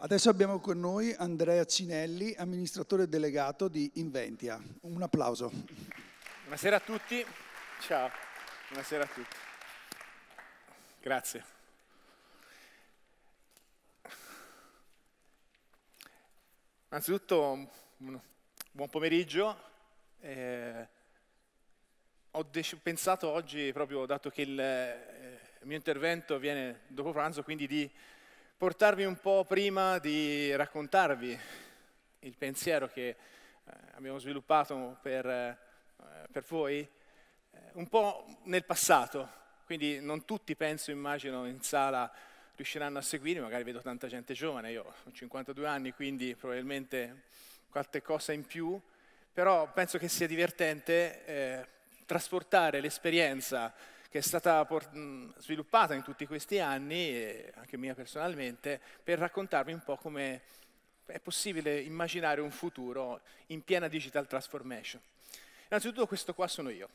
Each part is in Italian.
Adesso abbiamo con noi Andrea Cinelli, amministratore delegato di Inventia. Un applauso. Buonasera a tutti. Ciao. Buonasera a tutti. Grazie. Innanzitutto, buon pomeriggio. Eh, ho pensato oggi, proprio dato che il, eh, il mio intervento viene dopo pranzo, quindi di portarvi un po' prima di raccontarvi il pensiero che eh, abbiamo sviluppato per, eh, per voi, eh, un po' nel passato. Quindi non tutti, penso, immagino, in sala riusciranno a seguirmi, magari vedo tanta gente giovane, io ho 52 anni, quindi probabilmente qualche cosa in più, però penso che sia divertente eh, trasportare l'esperienza che è stata sviluppata in tutti questi anni, anche mia personalmente, per raccontarvi un po' come è possibile immaginare un futuro in piena digital transformation. Innanzitutto questo qua sono io.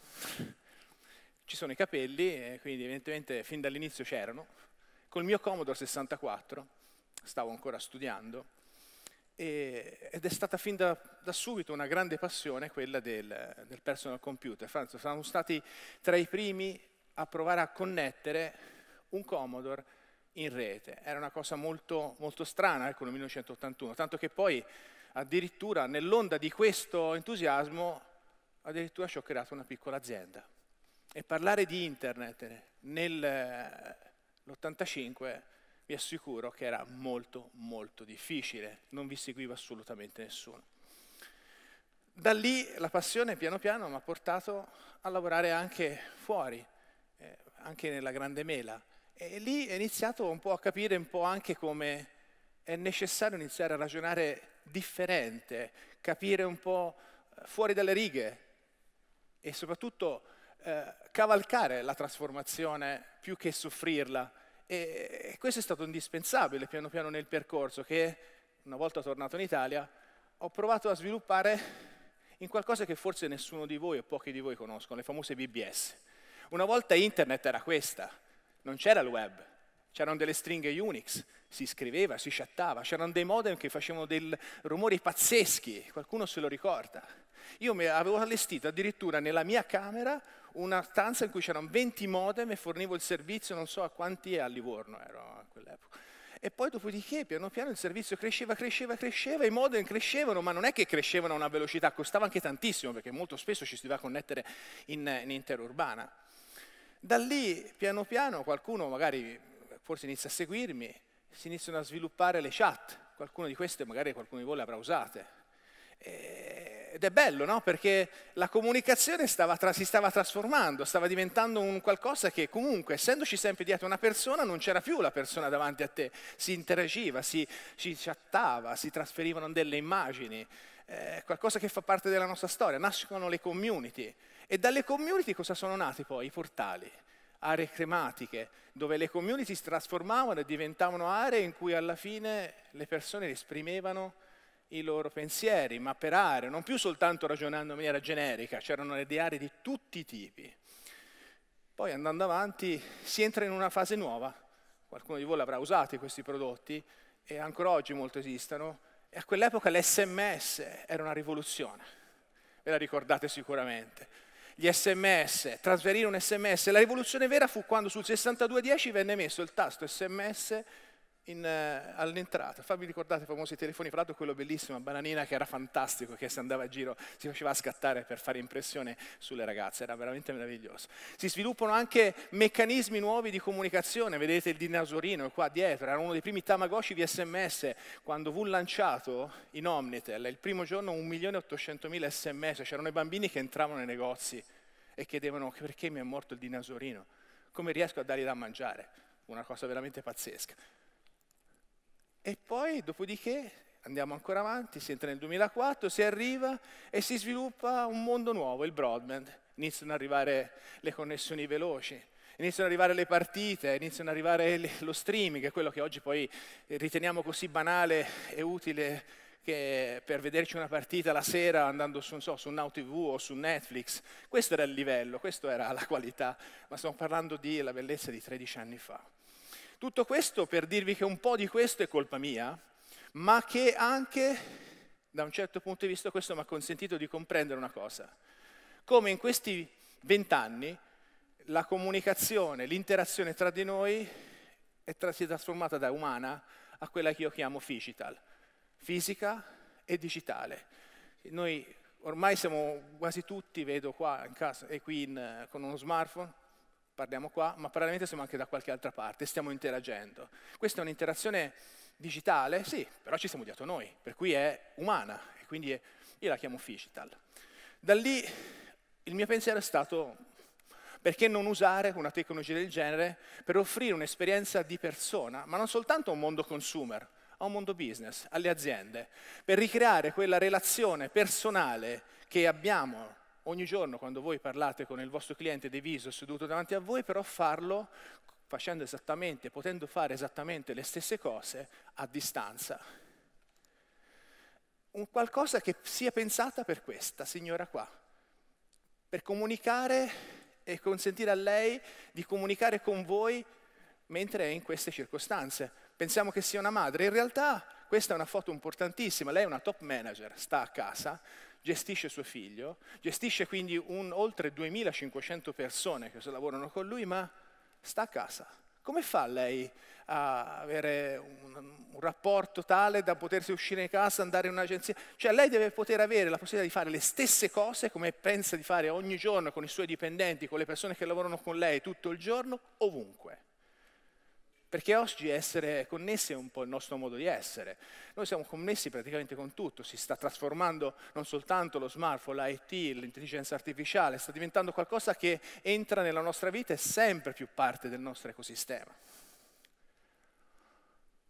Ci sono i capelli, quindi evidentemente fin dall'inizio c'erano. Col mio Commodore 64, stavo ancora studiando, ed è stata fin da, da, subito una grande passione quella del, del personal computer. Franzo, siamo stati tra i primi a provare a connettere un Commodore in rete. Era una cosa molto, molto strana, ecco, nel 1981, tanto che poi addirittura nell'onda di questo entusiasmo addirittura ci ho creato una piccola azienda. E parlare di internet nell'85 eh, vi assicuro che era molto molto difficile, non vi seguiva assolutamente nessuno. Da lì la passione piano piano mi ha portato a lavorare anche fuori anche nella Grande Mela. E lì è iniziato un po' a capire un po' anche come è necessario iniziare a ragionare differente, capire un po' fuori dalle righe e soprattutto eh, cavalcare la trasformazione più che soffrirla. E, e questo è stato indispensabile piano piano nel percorso che, una volta tornato in Italia, ho provato a sviluppare in qualcosa che forse nessuno di voi o pochi di voi conoscono, le famose BBS. Una volta internet era questa, non c'era il web, c'erano delle stringhe Unix, si scriveva, si chattava, c'erano dei modem che facevano dei rumori pazzeschi, qualcuno se lo ricorda. Io avevo allestito addirittura nella mia camera una stanza in cui c'erano 20 modem e fornivo il servizio, non so a quanti a Livorno ero a quell'epoca. E poi dopodiché, piano piano, il servizio cresceva, cresceva, cresceva, i modem crescevano, ma non è che crescevano a una velocità, costava anche tantissimo, perché molto spesso ci si doveva connettere in, in interurbana da lì, piano piano, qualcuno magari forse inizia a seguirmi, si iniziano a sviluppare le chat, qualcuno di queste magari qualcuno di voi le avrà usate. Eh, ed è bello, no? Perché la comunicazione stava tra, si stava trasformando, stava diventando un qualcosa che comunque, essendoci sempre dietro una persona, non c'era più la persona davanti a te. Si interagiva, si, si chattava, si trasferivano delle immagini. È eh, qualcosa che fa parte della nostra storia. Nascono le community. E dalle community cosa sono nati poi? I portali, aree crematiche, dove le community si trasformavano e diventavano aree in cui alla fine le persone esprimevano i loro pensieri, ma per aree, non più soltanto ragionando in maniera generica, c'erano le aree di tutti i tipi. Poi andando avanti si entra in una fase nuova, qualcuno di voi l'avrà usato questi prodotti e ancora oggi molto esistono, e a quell'epoca l'SMS era una rivoluzione, ve la ricordate sicuramente gli sms, trasferire un sms. La rivoluzione vera fu quando sul 6210 venne messo il tasto sms in, uh, all'entrata. fammi ricordate i famosi telefoni, fra l'altro quello bellissimo, Bananina, che era fantastico, che se andava a giro si faceva scattare per fare impressione sulle ragazze, era veramente meraviglioso. Si sviluppano anche meccanismi nuovi di comunicazione, vedete il dinosaurino qua dietro, era uno dei primi tamagoshi di sms, quando fu lanciato in Omnitel, il primo giorno 1.800.000 sms, c'erano i bambini che entravano nei negozi e chiedevano perché mi è morto il dinosaurino, come riesco a dargli da mangiare? Una cosa veramente pazzesca. E poi, dopodiché, andiamo ancora avanti, si entra nel 2004, si arriva e si sviluppa un mondo nuovo, il broadband. Iniziano ad arrivare le connessioni veloci, iniziano ad arrivare le partite, iniziano ad arrivare lo streaming, quello che oggi poi eh, riteniamo così banale e utile che per vederci una partita la sera andando su, so, su Now TV o su Netflix. Questo era il livello, questa era la qualità, ma stiamo parlando della bellezza di 13 anni fa. Tutto questo per dirvi che un po' di questo è colpa mia, ma che anche da un certo punto di vista questo mi ha consentito di comprendere una cosa, come in questi vent'anni la comunicazione, l'interazione tra di noi è tra- si è trasformata da umana a quella che io chiamo digital, fisica e digitale. Noi ormai siamo quasi tutti, vedo qua in casa e qui in, con uno smartphone, parliamo qua, ma probabilmente siamo anche da qualche altra parte, stiamo interagendo. Questa è un'interazione digitale, sì, però ci siamo dietro noi, per cui è umana, e quindi è, io la chiamo digital. Da lì il mio pensiero è stato perché non usare una tecnologia del genere per offrire un'esperienza di persona, ma non soltanto a un mondo consumer, a un mondo business, alle aziende, per ricreare quella relazione personale che abbiamo ogni giorno quando voi parlate con il vostro cliente diviso seduto davanti a voi, però farlo facendo esattamente, potendo fare esattamente le stesse cose a distanza. Un qualcosa che sia pensata per questa signora qua, per comunicare e consentire a lei di comunicare con voi mentre è in queste circostanze. Pensiamo che sia una madre, in realtà questa è una foto importantissima, lei è una top manager, sta a casa, gestisce suo figlio, gestisce quindi un, oltre 2500 persone che lavorano con lui, ma sta a casa. Come fa lei a avere un, un rapporto tale da potersi uscire di casa, andare in un'agenzia? Cioè lei deve poter avere la possibilità di fare le stesse cose come pensa di fare ogni giorno con i suoi dipendenti, con le persone che lavorano con lei tutto il giorno, ovunque. Perché oggi essere connessi è un po' il nostro modo di essere. Noi siamo connessi praticamente con tutto, si sta trasformando non soltanto lo smartphone, l'IT, l'intelligenza artificiale, sta diventando qualcosa che entra nella nostra vita e è sempre più parte del nostro ecosistema.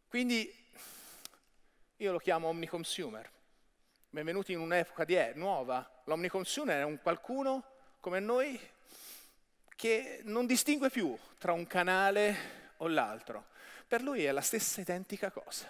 Quindi io lo chiamo omniconsumer. Benvenuti in un'epoca di è, eh, nuova. L'omniconsumer è un qualcuno come noi che non distingue più tra un canale o l'altro. Per lui è la stessa identica cosa.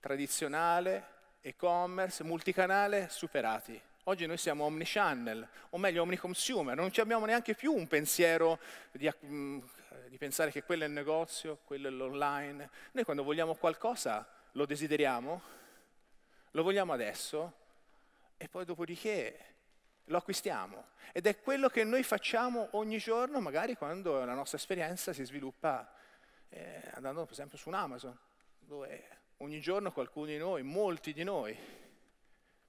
Tradizionale, e-commerce, multicanale, superati. Oggi noi siamo omnichannel, o meglio omniconsumer, non abbiamo neanche più un pensiero di, mm, di pensare che quello è il negozio, quello è l'online. Noi quando vogliamo qualcosa lo desideriamo, lo vogliamo adesso e poi dopodiché lo acquistiamo. Ed è quello che noi facciamo ogni giorno, magari quando la nostra esperienza si sviluppa eh, andando per esempio su un Amazon, dove ogni giorno qualcuno di noi, molti di noi,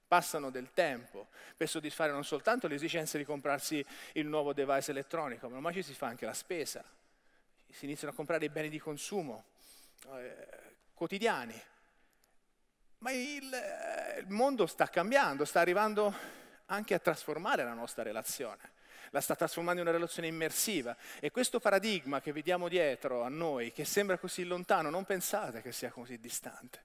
passano del tempo per soddisfare non soltanto l'esigenza di comprarsi il nuovo device elettronico, ma ormai ci si fa anche la spesa, si iniziano a comprare i beni di consumo eh, quotidiani. Ma il, eh, il mondo sta cambiando, sta arrivando anche a trasformare la nostra relazione. La sta trasformando in una relazione immersiva e questo paradigma che vediamo dietro a noi, che sembra così lontano, non pensate che sia così distante.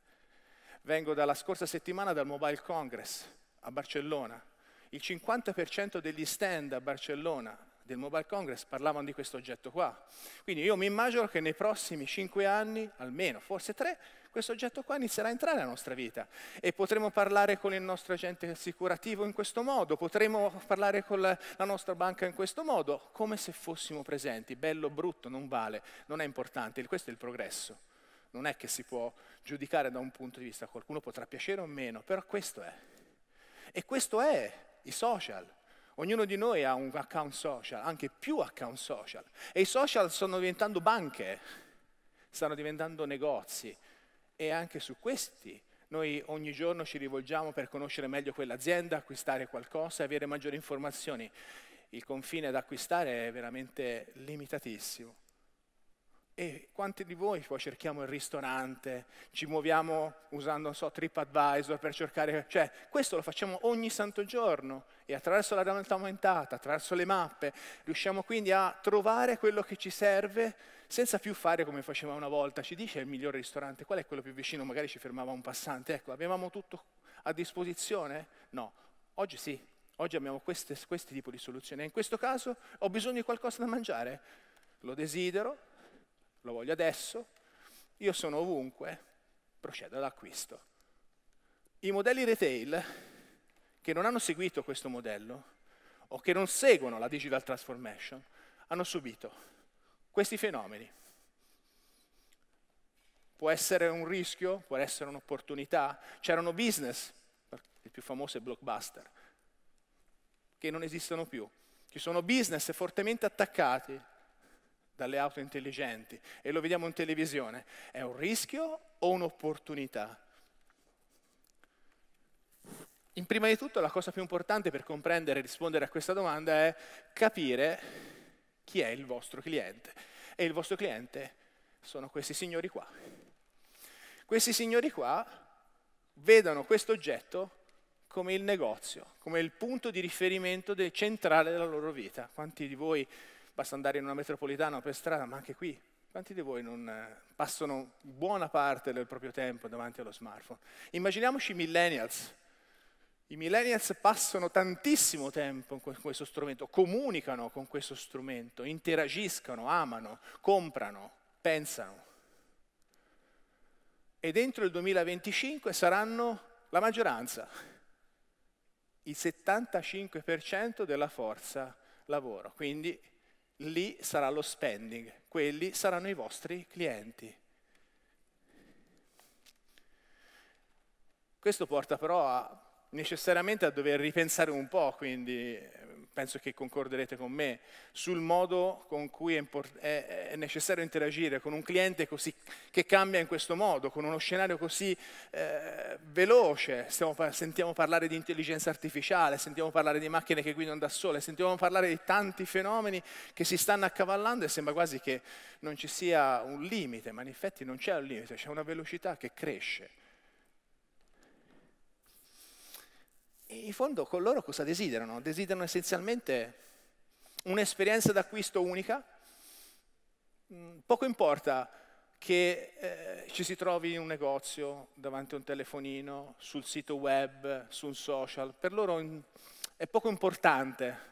Vengo dalla scorsa settimana dal Mobile Congress a Barcellona. Il 50% degli stand a Barcellona del Mobile Congress parlavano di questo oggetto qua. Quindi io mi immagino che nei prossimi 5 anni, almeno forse 3, questo oggetto qua inizierà a entrare nella nostra vita e potremo parlare con il nostro agente assicurativo in questo modo, potremo parlare con la, nostra banca in questo modo, come se fossimo presenti, bello, o brutto, non vale, non è importante, questo è il progresso. Non è che si può giudicare da un punto di vista, qualcuno potrà piacere o meno, però questo è. E questo è i social, Ognuno di noi ha un account social, anche più account social. E i social stanno diventando banche, stanno diventando negozi, e anche su questi noi ogni giorno ci rivolgiamo per conoscere meglio quell'azienda, acquistare qualcosa, avere maggiori informazioni. Il confine da acquistare è veramente limitatissimo. E quanti di voi poi cerchiamo il ristorante, ci muoviamo usando, so, TripAdvisor per cercare... Cioè, questo lo facciamo ogni santo giorno e attraverso la realtà aumentata, attraverso le mappe, riusciamo quindi a trovare quello che ci serve senza più fare come faceva una volta, ci dice il migliore ristorante, qual è quello più vicino, magari ci fermava un passante, ecco, avevamo tutto a disposizione? No, oggi sì, oggi abbiamo queste, questi tipi di soluzioni, e in questo caso ho bisogno di qualcosa da mangiare, lo desidero, lo voglio adesso, io sono ovunque, procedo all'acquisto. I modelli retail che non hanno seguito questo modello o che non seguono la digital transformation hanno subito questi fenomeni. Può essere un rischio, può essere un'opportunità. C'erano business, il più famoso è Blockbuster, che non esistono più. Ci sono business fortemente attaccati dalle auto intelligenti e lo vediamo in televisione. È un rischio o un'opportunità? In prima di tutto la cosa più importante per comprendere e rispondere a questa domanda è capire chi è il vostro cliente. E il vostro cliente sono questi signori qua. Questi signori qua vedono questo oggetto come il negozio, come il punto di riferimento del centrale della loro vita. Quanti di voi, basta andare in una metropolitana o per strada, ma anche qui, quanti di voi non eh, passano buona parte del proprio tempo davanti allo smartphone? Immaginiamoci millennials, i millennials passano tantissimo tempo con questo strumento, comunicano con questo strumento, interagiscono, amano, comprano, pensano. E dentro il 2025 saranno la maggioranza, il 75% della forza lavoro. Quindi lì sarà lo spending, quelli saranno i vostri clienti. Questo porta però a necessariamente a dover ripensare un po', quindi penso che concorderete con me, sul modo con cui è, è, è necessario interagire con un cliente così, che cambia in questo modo, con uno scenario così eh, veloce. Stiamo, sentiamo parlare di intelligenza artificiale, sentiamo parlare di macchine che guidano da sole, sentiamo parlare di tanti fenomeni che si stanno accavallando e sembra quasi che non ci sia un limite, ma in effetti non c'è un limite, c'è una velocità che cresce. E in fondo con loro cosa desiderano? Desiderano essenzialmente un'esperienza d'acquisto unica. Mm, poco importa che eh, ci si trovi in un negozio, davanti a un telefonino, sul sito web, su un social. Per loro è poco importante.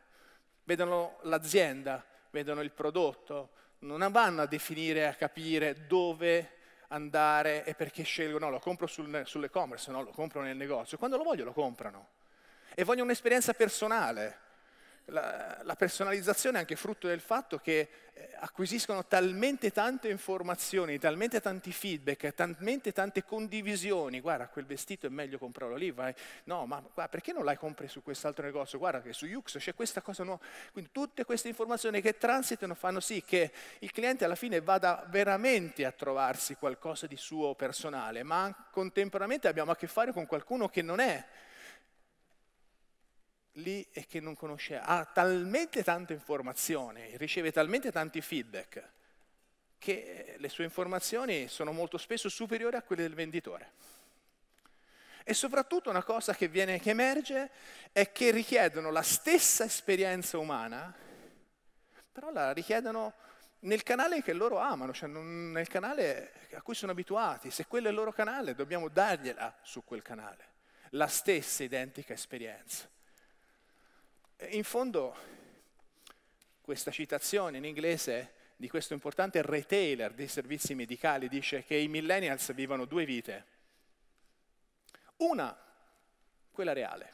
Vedono l'azienda, vedono il prodotto, non vanno a definire, a capire dove andare e perché scelgo. No, lo compro sul, sull'e-commerce, no, lo compro nel negozio. Quando lo voglio lo comprano e voglio un'esperienza personale. La, la, personalizzazione è anche frutto del fatto che eh, acquisiscono talmente tante informazioni, talmente tanti feedback, talmente tante condivisioni. Guarda, quel vestito è meglio comprarlo lì, vai. No, ma guarda, perché non l'hai comprato su quest'altro negozio? Guarda che su Yux c'è questa cosa nuova. Quindi tutte queste informazioni che transitano fanno sì che il cliente alla fine vada veramente a trovarsi qualcosa di suo personale, ma contemporaneamente abbiamo a che fare con qualcuno che non è lì e che non conosce, ha talmente tante informazioni, riceve talmente tanti feedback, che le sue informazioni sono molto spesso superiori a quelle del venditore. E soprattutto una cosa che, viene, che emerge è che richiedono la stessa esperienza umana, però la richiedono nel canale che loro amano, cioè nel canale a cui sono abituati. Se quello è il loro canale, dobbiamo dargliela su quel canale, la stessa identica esperienza. In fondo questa citazione in inglese di questo importante retailer dei servizi medicali dice che i millennials vivono due vite. Una, quella reale,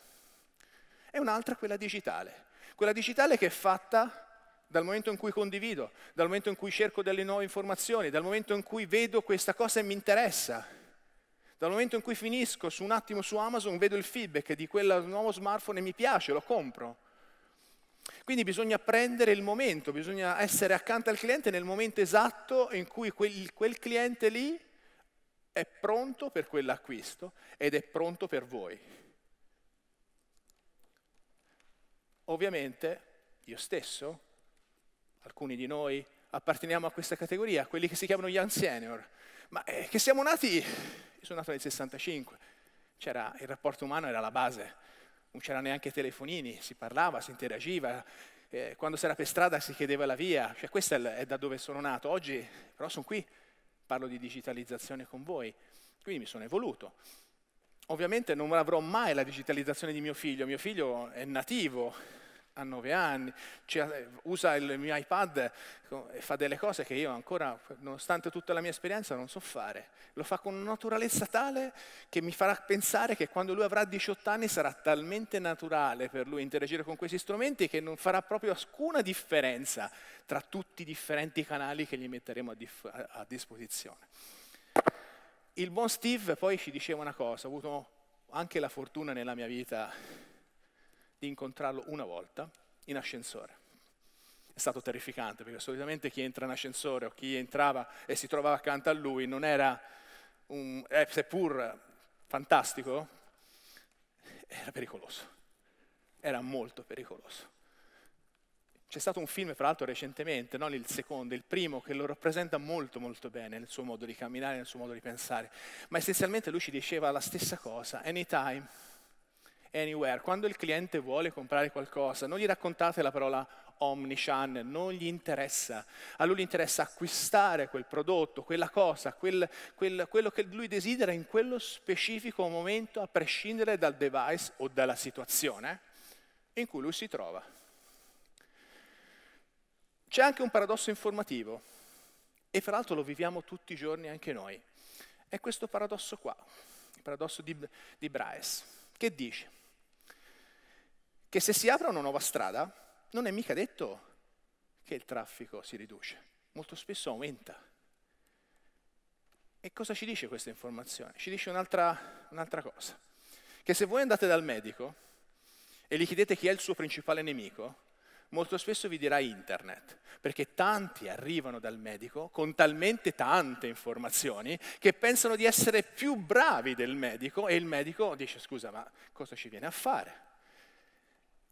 e un'altra quella digitale. Quella digitale che è fatta dal momento in cui condivido, dal momento in cui cerco delle nuove informazioni, dal momento in cui vedo questa cosa e mi interessa, dal momento in cui finisco su un attimo su Amazon, vedo il feedback di quel nuovo smartphone e mi piace, lo compro. Quindi bisogna prendere il momento, bisogna essere accanto al cliente nel momento esatto in cui quel, quel cliente lì è pronto per quell'acquisto ed è pronto per voi. Ovviamente io stesso, alcuni di noi apparteniamo a questa categoria, quelli che si chiamano Young Senior, ma eh, che siamo nati, io sono nato nel 65, c'era, il rapporto umano era la base, non c'erano neanche telefonini, si parlava, si interagiva, eh, quando si era per strada si chiedeva la via, cioè questo è da dove sono nato. Oggi però sono qui, parlo di digitalizzazione con voi, quindi mi sono evoluto. Ovviamente non avrò mai la digitalizzazione di mio figlio, mio figlio è nativo, a nove anni, usa il mio iPad e fa delle cose che io ancora, nonostante tutta la mia esperienza, non so fare. Lo fa con una naturalezza tale che mi farà pensare che quando lui avrà 18 anni sarà talmente naturale per lui interagire con questi strumenti che non farà proprio alcuna differenza tra tutti i differenti canali che gli metteremo a, a, a disposizione. Il buon Steve poi ci diceva una cosa, ho avuto anche la fortuna nella mia vita di incontrarlo una volta in ascensore. È stato terrificante perché solitamente chi entra in ascensore o chi entrava e si trovava accanto a lui non era, un, eh, seppur fantastico, era pericoloso, era molto pericoloso. C'è stato un film, fra l'altro, recentemente, non il secondo, il primo, che lo rappresenta molto molto bene nel suo modo di camminare, nel suo modo di pensare, ma essenzialmente lui ci diceva la stessa cosa, anytime, anywhere. Quando il cliente vuole comprare qualcosa, non gli raccontate la parola omnichannel, non gli interessa. A lui interessa acquistare quel prodotto, quella cosa, quel, quel, quello che lui desidera in quello specifico momento, a prescindere dal device o dalla situazione in cui lui si trova. C'è anche un paradosso informativo, e fra l'altro lo viviamo tutti i giorni anche noi. È questo paradosso qua, il paradosso di, di Braes, che dice che se si apre una nuova strada non è mica detto che il traffico si riduce, molto spesso aumenta. E cosa ci dice questa informazione? Ci dice un'altra, un'altra cosa, che se voi andate dal medico e gli chiedete chi è il suo principale nemico, molto spesso vi dirà internet, perché tanti arrivano dal medico con talmente tante informazioni che pensano di essere più bravi del medico e il medico dice scusa ma cosa ci viene a fare?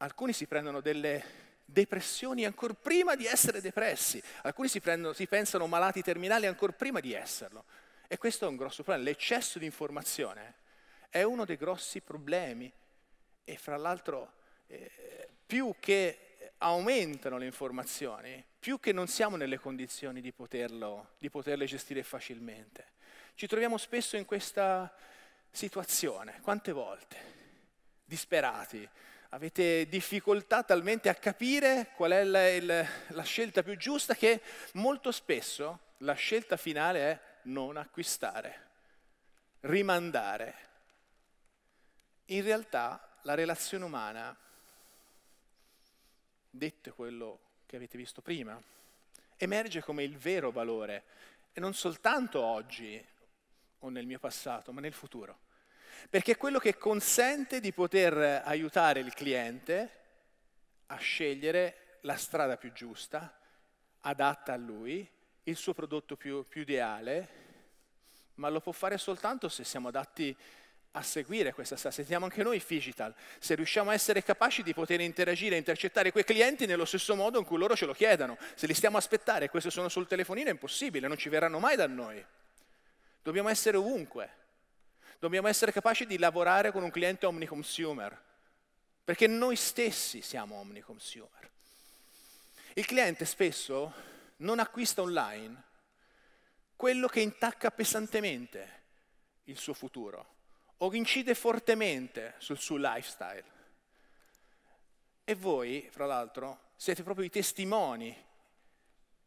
alcuni si prendono delle depressioni ancora prima di essere depressi, alcuni si, prendono, si pensano malati terminali ancora prima di esserlo. E questo è un grosso problema. L'eccesso di informazione è uno dei grossi problemi e fra l'altro eh, più che aumentano le informazioni, più che non siamo nelle condizioni di, poterlo, di poterle gestire facilmente. Ci troviamo spesso in questa situazione, quante volte, disperati, avete difficoltà talmente a capire qual è la, il, la scelta più giusta che molto spesso la scelta finale è non acquistare, rimandare. In realtà la relazione umana, detto quello che avete visto prima, emerge come il vero valore e non soltanto oggi o nel mio passato, ma nel futuro perché è quello che consente di poter aiutare il cliente a scegliere la strada più giusta, adatta a lui, il suo prodotto più, più ideale, ma lo può fare soltanto se siamo adatti a seguire questa strada, se siamo anche noi digital, se riusciamo a essere capaci di poter interagire e intercettare quei clienti nello stesso modo in cui loro ce lo chiedano. Se li stiamo a aspettare e questi sono sul telefonino è impossibile, non ci verranno mai da noi. Dobbiamo essere ovunque. Dobbiamo essere capaci di lavorare con un cliente omniconsumer, perché noi stessi siamo omniconsumer. Il cliente spesso non acquista online quello che intacca pesantemente il suo futuro o incide fortemente sul suo lifestyle. E voi, fra l'altro, siete proprio i testimoni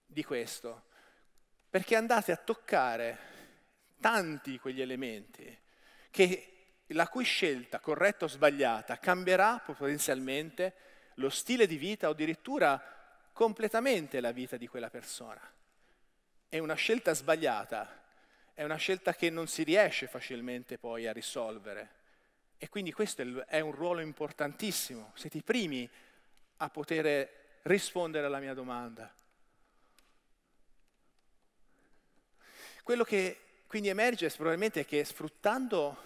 di questo, perché andate a toccare tanti quegli elementi che la cui scelta, corretta o sbagliata, cambierà potenzialmente lo stile di vita o addirittura completamente la vita di quella persona. È una scelta sbagliata, è una scelta che non si riesce facilmente poi a risolvere. E quindi questo è un ruolo importantissimo. Siete i primi a poter rispondere alla mia domanda. Quello che quindi emerge probabilmente che sfruttando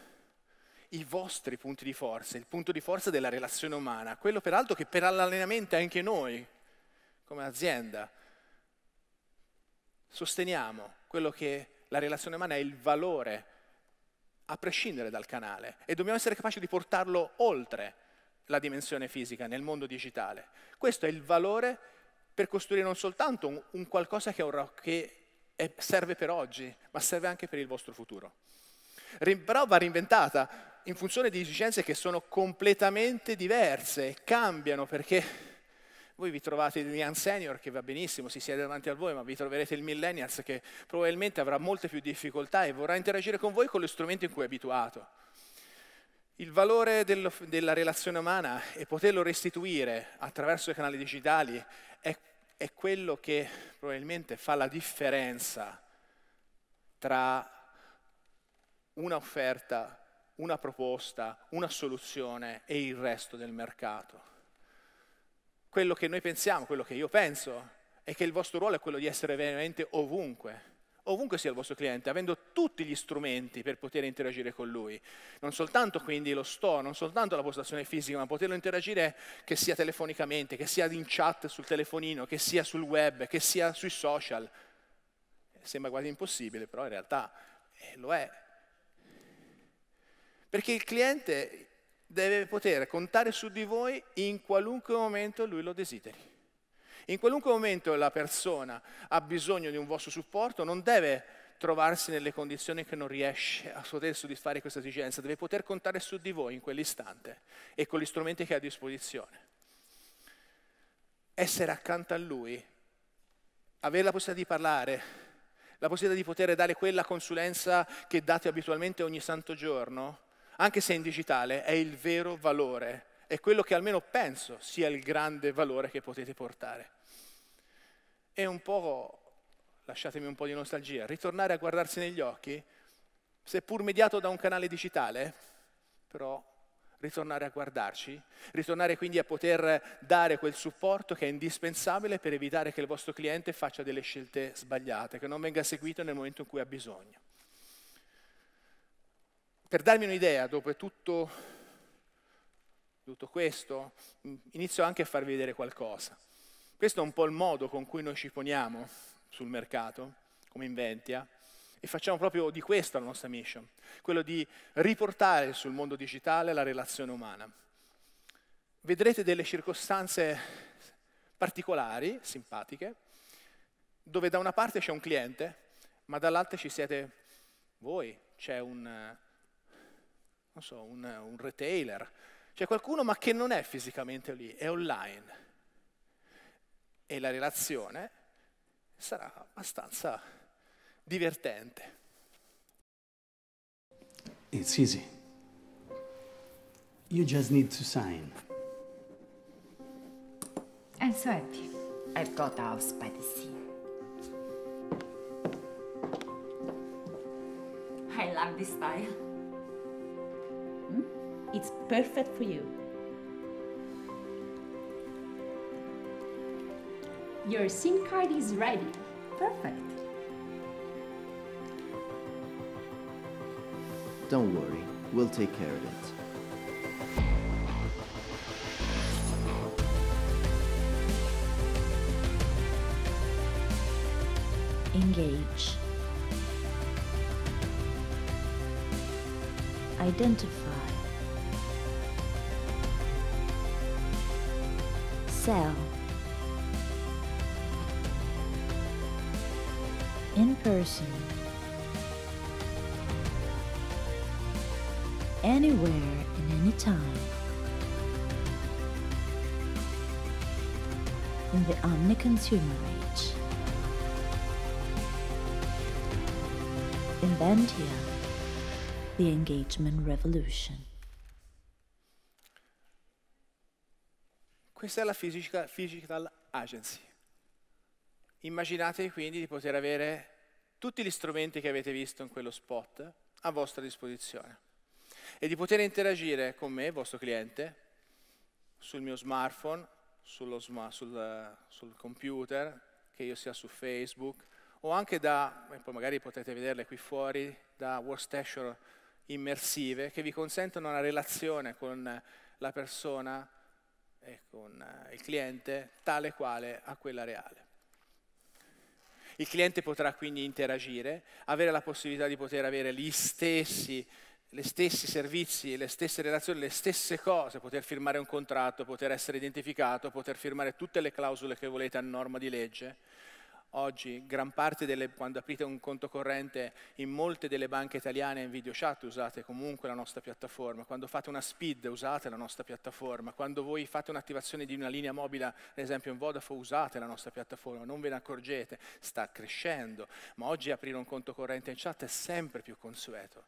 i vostri punti di forza, il punto di forza della relazione umana, quello peraltro che per l'allenamento anche noi, come azienda, sosteniamo quello che la relazione umana è il valore, a prescindere dal canale, e dobbiamo essere capaci di portarlo oltre la dimensione fisica, nel mondo digitale. Questo è il valore per costruire non soltanto un, un qualcosa che, un, che serve per oggi, ma serve anche per il vostro futuro. Però va reinventata in funzione di esigenze che sono completamente diverse, cambiano perché voi vi trovate il young senior che va benissimo, si siede davanti a voi, ma vi troverete il millennials che probabilmente avrà molte più difficoltà e vorrà interagire con voi con lo strumento in cui è abituato. Il valore dello, della relazione umana e poterlo restituire attraverso i canali digitali è è quello che probabilmente fa la differenza tra un'offerta, una proposta, una soluzione e il resto del mercato. Quello che noi pensiamo, quello che io penso, è che il vostro ruolo è quello di essere veramente ovunque ovunque sia il vostro cliente, avendo tutti gli strumenti per poter interagire con lui. Non soltanto quindi lo store, non soltanto la postazione fisica, ma poterlo interagire che sia telefonicamente, che sia in chat sul telefonino, che sia sul web, che sia sui social. Sembra quasi impossibile, però in realtà eh, lo è. Perché il cliente deve poter contare su di voi in qualunque momento lui lo desideri. In qualunque momento la persona ha bisogno di un vostro supporto, non deve trovarsi nelle condizioni che non riesce a soddisfare questa esigenza, deve poter contare su di voi in quell'istante e con gli strumenti che ha a disposizione. Essere accanto a lui, avere la possibilità di parlare, la possibilità di poter dare quella consulenza che date abitualmente ogni santo giorno, anche se in digitale, è il vero valore è quello che almeno penso sia il grande valore che potete portare. E un po', lasciatemi un po' di nostalgia, ritornare a guardarsi negli occhi, seppur mediato da un canale digitale, però ritornare a guardarci, ritornare quindi a poter dare quel supporto che è indispensabile per evitare che il vostro cliente faccia delle scelte sbagliate, che non venga seguito nel momento in cui ha bisogno. Per darmi un'idea, dopo tutto tutto questo, mm, inizio anche a farvi vedere qualcosa. Questo è un po' il modo con cui noi ci poniamo sul mercato, come Inventia, e facciamo proprio di questo la nostra mission, quello di riportare sul mondo digitale la relazione umana. Vedrete delle circostanze particolari, simpatiche, dove da una parte c'è un cliente, ma dall'altra ci siete voi, c'è un, so, un, un retailer, c'è qualcuno ma che non è fisicamente lì, è online. E la relazione sarà abbastanza divertente. It's easy. You just need to sign. I'm so happy. I've got a house by the sea. I love this style. It's perfect for you. Your SIM card is ready. Perfect. Don't worry, we'll take care of it. Engage. Identify. cell. In person. Anywhere and anytime. In the omni-consumer age. In the engagement revolution. Questa è la physical, physical agency. Immaginate quindi di poter avere tutti gli strumenti che avete visto in quello spot a vostra disposizione e di poter interagire con me, vostro cliente, sul mio smartphone, sma- sul, sul, computer, che io sia su Facebook, o anche da, poi magari potete vederle qui fuori, da workstation immersive che vi consentono una relazione con la persona e eh, con eh, il cliente tale quale a quella reale. Il cliente potrà quindi interagire, avere la possibilità di poter avere gli stessi gli stessi servizi, le stesse relazioni, le stesse cose, poter firmare un contratto, poter essere identificato, poter firmare tutte le clausole che volete a norma di legge, Oggi gran parte delle, quando aprite un conto corrente in molte delle banche italiane in video chat usate comunque la nostra piattaforma, quando fate una speed usate la nostra piattaforma, quando voi fate un'attivazione di una linea mobile, ad esempio in Vodafone usate la nostra piattaforma, non ve ne accorgete, sta crescendo, ma oggi aprire un conto corrente in chat è sempre più consueto.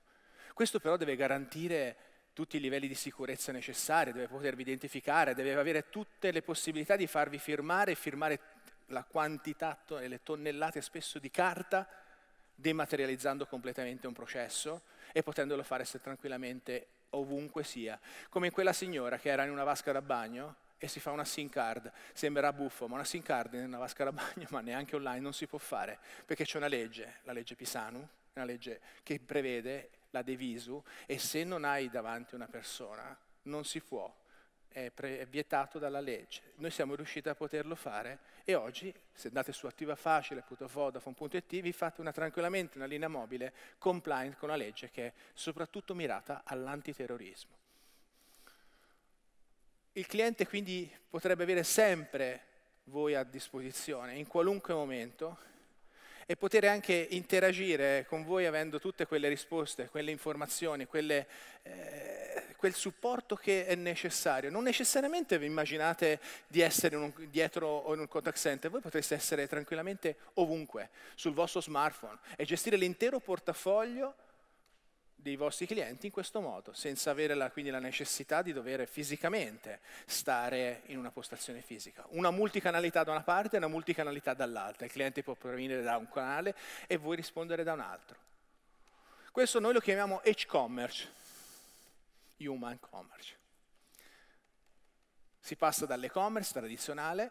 Questo però deve garantire tutti i livelli di sicurezza necessari, deve potervi identificare, deve avere tutte le possibilità di farvi firmare e firmare la quantità e le tonnellate spesso di carta dematerializzando completamente un processo e potendolo fare tranquillamente ovunque sia. Come quella signora che era in una vasca da bagno e si fa una SIM card, sembrerà buffo, ma una SIM card in una vasca da bagno, ma neanche online non si può fare, perché c'è una legge, la legge Pisanu, una legge che prevede la devisu e se non hai davanti una persona non si può, è, pre- è vietato dalla legge. Noi siamo riusciti a poterlo fare e oggi se andate su attivafacile.vodafone.it vi fate una, tranquillamente una linea mobile compliant con la legge che è soprattutto mirata all'antiterrorismo. Il cliente quindi potrebbe avere sempre voi a disposizione in qualunque momento e poter anche interagire con voi avendo tutte quelle risposte, quelle informazioni, quelle, eh, quel supporto che è necessario. Non necessariamente vi immaginate di essere un, dietro in un contact center, voi potreste essere tranquillamente ovunque, sul vostro smartphone e gestire l'intero portafoglio dei vostri clienti in questo modo, senza avere la, quindi la necessità di dover fisicamente stare in una postazione fisica. Una multicanalità da una parte e una multicanalità dall'altra. Il cliente può provenire da un canale e voi rispondere da un altro. Questo noi lo chiamiamo H-commerce, human commerce. Si passa dall'e-commerce tradizionale,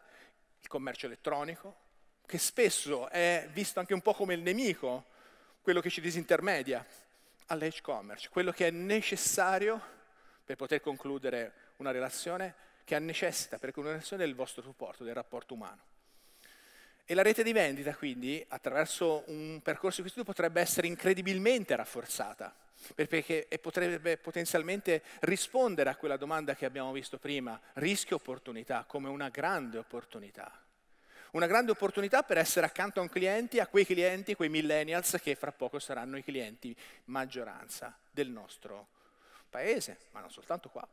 il commercio elettronico, che spesso è visto anche un po' come il nemico, quello che ci disintermedia all'e-commerce, quello che è necessario per poter concludere una relazione che necessita per concludere una relazione del vostro supporto, del rapporto umano. E la rete di vendita, quindi, attraverso un percorso di questo tipo, potrebbe essere incredibilmente rafforzata, perché potrebbe potenzialmente rispondere a quella domanda che abbiamo visto prima, rischio-opportunità, come una grande opportunità una grande opportunità per essere accanto a un cliente, a quei clienti, quei millennials che fra poco saranno i clienti maggioranza del nostro paese, ma non soltanto qua.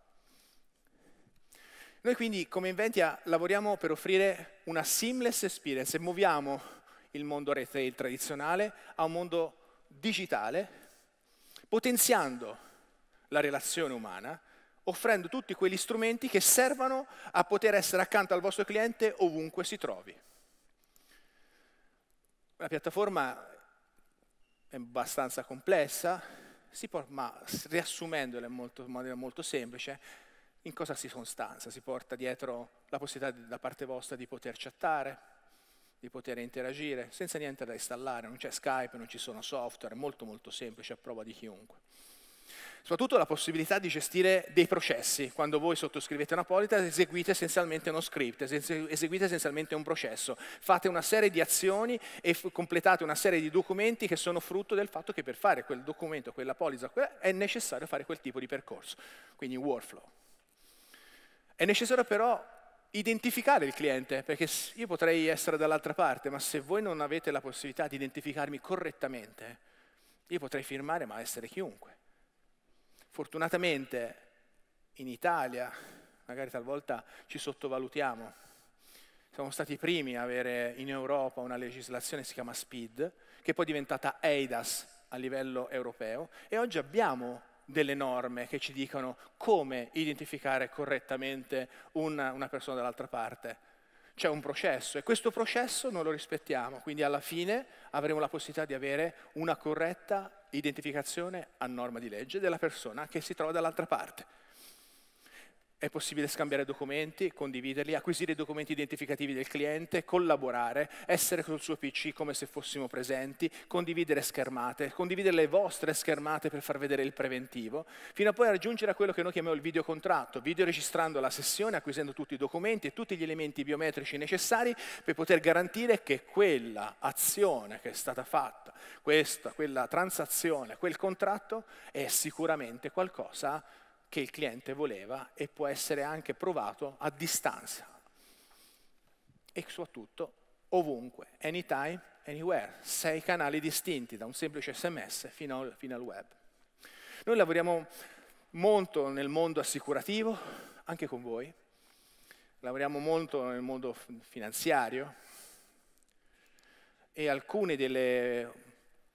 Noi quindi come Inventia lavoriamo per offrire una seamless experience e muoviamo il mondo retail tradizionale a un mondo digitale, potenziando la relazione umana, offrendo tutti quegli strumenti che servono a poter essere accanto al vostro cliente ovunque si trovi. Una piattaforma è abbastanza complessa, può, ma riassumendola molto, in maniera molto semplice, in cosa si sostanza? Si porta dietro la possibilità da parte vostra di poter chattare, di poter interagire, senza niente da installare, non c'è Skype, non ci sono software, è molto molto semplice, a prova di chiunque. Soprattutto la possibilità di gestire dei processi. Quando voi sottoscrivete una polita eseguite essenzialmente uno script, eseguite essenzialmente un processo. Fate una serie di azioni e completate una serie di documenti che sono frutto del fatto che per fare quel documento, quella polizza, è necessario fare quel tipo di percorso, quindi workflow. È necessario però identificare il cliente, perché io potrei essere dall'altra parte, ma se voi non avete la possibilità di identificarmi correttamente, io potrei firmare ma essere chiunque. Fortunatamente in Italia, magari talvolta ci sottovalutiamo, siamo stati i primi a avere in Europa una legislazione che si chiama SPID, che è poi è diventata EIDAS a livello europeo e oggi abbiamo delle norme che ci dicono come identificare correttamente una, una persona dall'altra parte c'è un processo e questo processo non lo rispettiamo, quindi alla fine avremo la possibilità di avere una corretta identificazione a norma di legge della persona che si trova dall'altra parte. È possibile scambiare documenti, condividerli, acquisire i documenti identificativi del cliente, collaborare, essere col suo PC come se fossimo presenti, condividere schermate, condividere le vostre schermate per far vedere il preventivo, fino a poi raggiungere a quello che noi chiamiamo il videocontratto, videoregistrando la sessione, acquisendo tutti i documenti e tutti gli elementi biometrici necessari per poter garantire che quella azione che è stata fatta, questa, quella transazione, quel contratto è sicuramente qualcosa che il cliente voleva e può essere anche provato a distanza. E soprattutto ovunque, anytime, anywhere, sei canali distinti da un semplice sms fino al, fino al web. Noi lavoriamo molto nel mondo assicurativo, anche con voi, lavoriamo molto nel mondo finanziario e alcune delle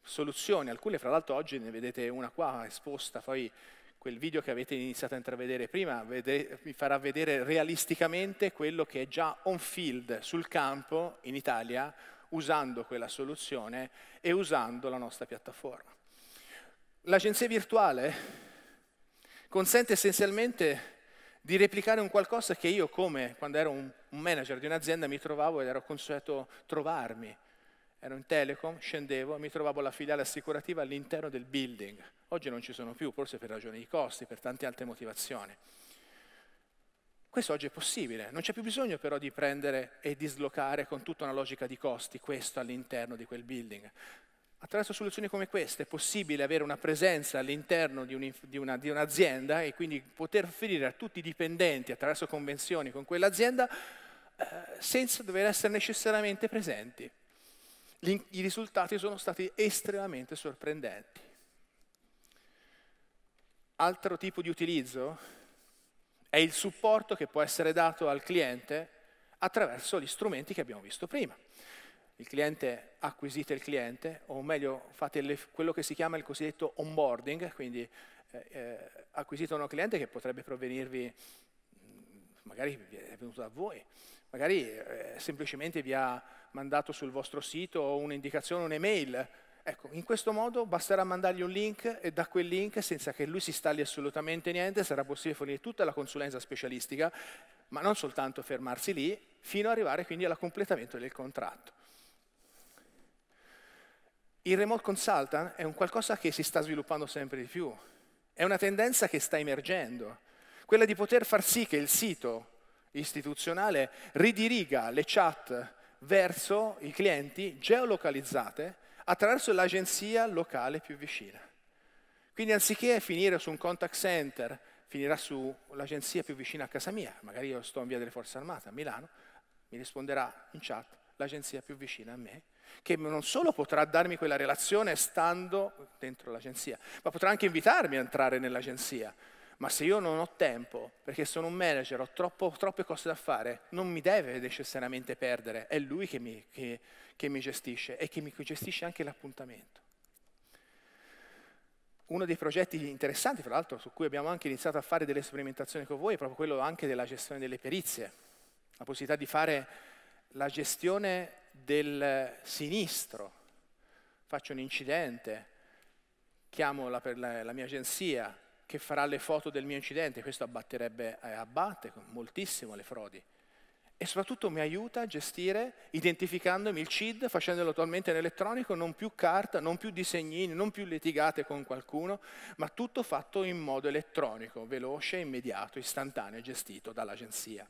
soluzioni, alcune fra l'altro oggi ne vedete una qua esposta, poi quel video che avete iniziato a intravedere prima vi farà vedere realisticamente quello che è già on field sul campo in Italia usando quella soluzione e usando la nostra piattaforma. L'agenzia virtuale consente essenzialmente di replicare un qualcosa che io come quando ero un manager di un'azienda mi trovavo ed ero consueto trovarmi. Ero in telecom, scendevo e mi trovavo la filiale assicurativa all'interno del building Oggi non ci sono più, forse per ragioni di costi, per tante altre motivazioni. Questo oggi è possibile, non c'è più bisogno però di prendere e dislocare con tutta una logica di costi questo all'interno di quel building. Attraverso soluzioni come queste è possibile avere una presenza all'interno di, un, di, una, di un'azienda e quindi poter offrire a tutti i dipendenti attraverso convenzioni con quell'azienda eh, senza dover essere necessariamente presenti. I risultati sono stati estremamente sorprendenti. Altro tipo di utilizzo è il supporto che può essere dato al cliente attraverso gli strumenti che abbiamo visto prima. Il cliente acquisite il cliente, o meglio fate le, quello che si chiama il cosiddetto onboarding, quindi eh, eh acquisite uno cliente che potrebbe provenirvi, mm, magari è venuto da voi, magari eh, semplicemente vi ha mandato sul vostro sito un'indicazione, un'email, Ecco, in questo modo basterà mandargli un link e da quel link, senza che lui si installi assolutamente niente, sarà possibile fornire tutta la consulenza specialistica, ma non soltanto fermarsi lì, fino ad arrivare quindi al completamento del contratto. Il remote consultant è un qualcosa che si sta sviluppando sempre di più, è una tendenza che sta emergendo, quella di poter far sì che il sito istituzionale ridiriga le chat verso i clienti geolocalizzate attraverso l'agenzia locale più vicina. Quindi anziché finire su un contact center, finirà sull'agenzia più vicina a casa mia, magari io sto in via delle forze armate a Milano, mi risponderà in chat l'agenzia più vicina a me, che non solo potrà darmi quella relazione stando dentro l'agenzia, ma potrà anche invitarmi a entrare nell'agenzia, ma se io non ho tempo, perché sono un manager, ho troppo, troppe cose da fare, non mi deve necessariamente perdere, è lui che mi, che, che mi gestisce e che mi gestisce anche l'appuntamento. Uno dei progetti interessanti, fra l'altro, su cui abbiamo anche iniziato a fare delle sperimentazioni con voi, è proprio quello anche della gestione delle perizie, la possibilità di fare la gestione del sinistro. Faccio un incidente, chiamo la, la, la mia agenzia, che farà le foto del mio incidente, questo abbatterebbe, eh, abbatte moltissimo le frodi. E soprattutto mi aiuta a gestire, identificandomi il CID, facendolo attualmente in elettronico, non più carta, non più disegnini, non più litigate con qualcuno, ma tutto fatto in modo elettronico, veloce, immediato, istantaneo, gestito dall'agenzia.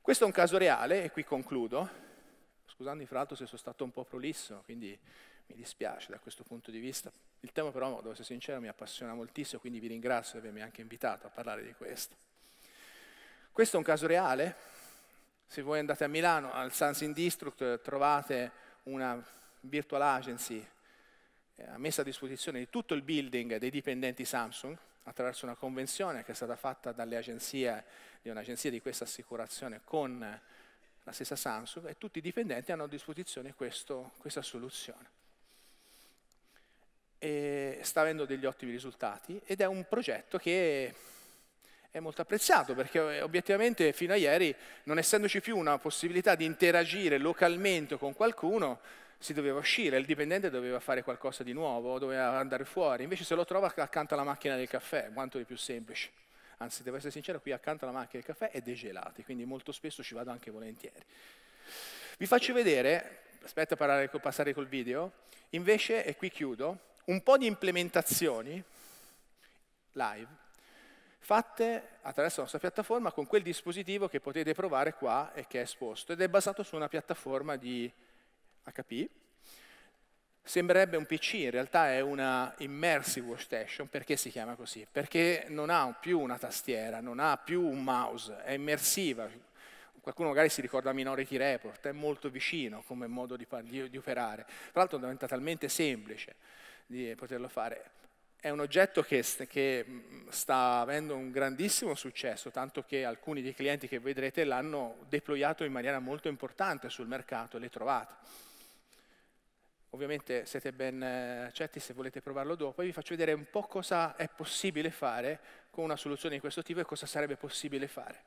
Questo è un caso reale, e qui concludo, scusando fra l'altro se sono stato un po' prolisso, quindi mi dispiace da questo punto di vista. Il tema però, devo essere sincero, mi appassiona moltissimo, quindi vi ringrazio di avermi anche invitato a parlare di questo. Questo è un caso reale. Se voi andate a Milano, al Sans District, trovate una virtual agency eh, messa a disposizione di tutto il building dei dipendenti Samsung attraverso una convenzione che è stata fatta dalle agenzie, di un'agenzia di questa assicurazione con la stessa Samsung e tutti i dipendenti hanno a disposizione questo, questa soluzione sta avendo degli ottimi risultati ed è un progetto che è molto apprezzato perché eh, obiettivamente fino a ieri, non essendoci più una possibilità di interagire localmente con qualcuno, si doveva uscire, il dipendente doveva fare qualcosa di nuovo, doveva andare fuori, invece se lo trova accanto alla macchina del caffè, quanto di più semplice. Anzi, devo essere sincero, qui accanto alla macchina del caffè è degelati, quindi molto spesso ci vado anche volentieri. Vi faccio vedere, aspetta a passare col video, invece, e qui chiudo, un po' di implementazioni live fatte attraverso la nostra piattaforma con quel dispositivo che potete provare qua e che è esposto ed è basato su una piattaforma di HP. Sembrerebbe un PC, in realtà è una immersive workstation, perché si chiama così? Perché non ha più una tastiera, non ha più un mouse, è immersiva. Qualcuno magari si ricorda Minority Report, è molto vicino come modo di, di, di operare. Tra l'altro è diventa talmente semplice di poterlo fare. È un oggetto che, che, mm, sta avendo un grandissimo successo, tanto che alcuni dei clienti che vedrete l'hanno deployato in maniera molto importante sul mercato e le trovate. Ovviamente siete ben accetti eh, se volete provarlo dopo, vi faccio vedere un po' cosa è possibile fare con una soluzione di questo tipo e cosa sarebbe possibile fare.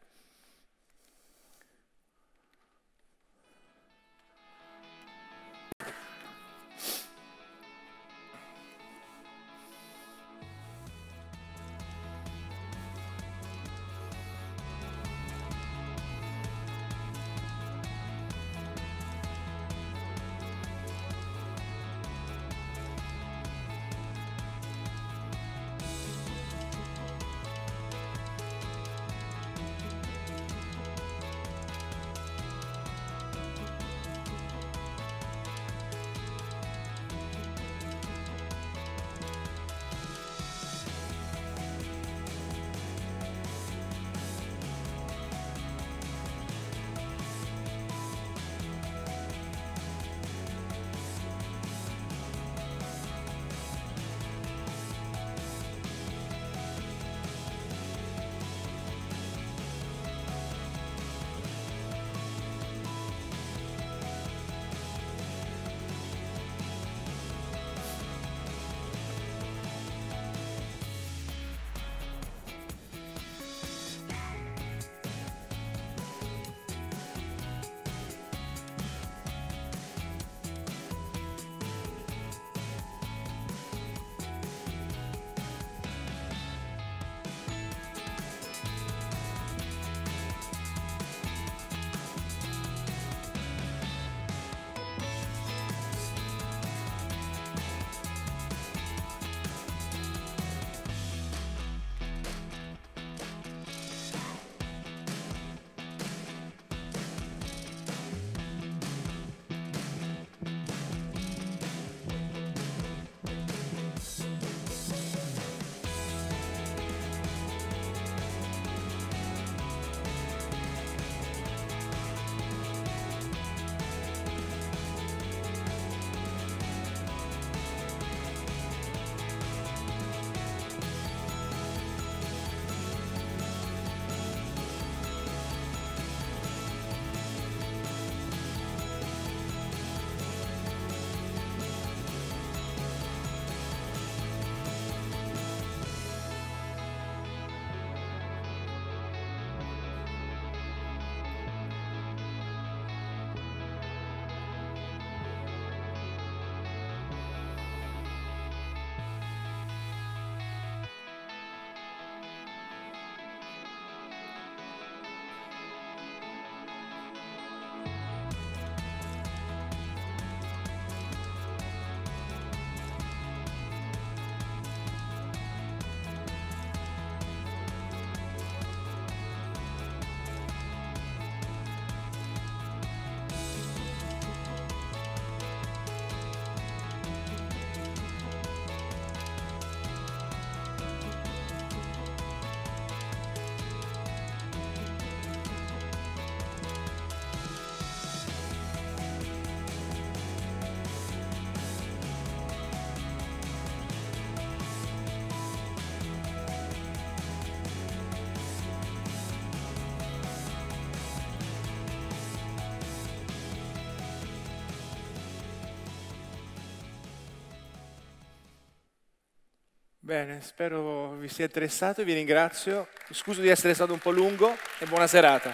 Bene, spero vi sia interessato, e vi ringrazio. Scuso di essere stato un po' lungo e buona serata.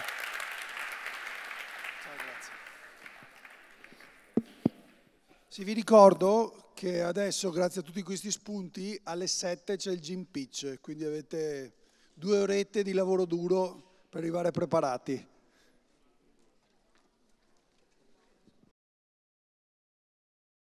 Ciao, Sì, vi ricordo che adesso, grazie a tutti questi spunti, alle 7 c'è il gym pitch, quindi avete due orette di lavoro duro per arrivare preparati.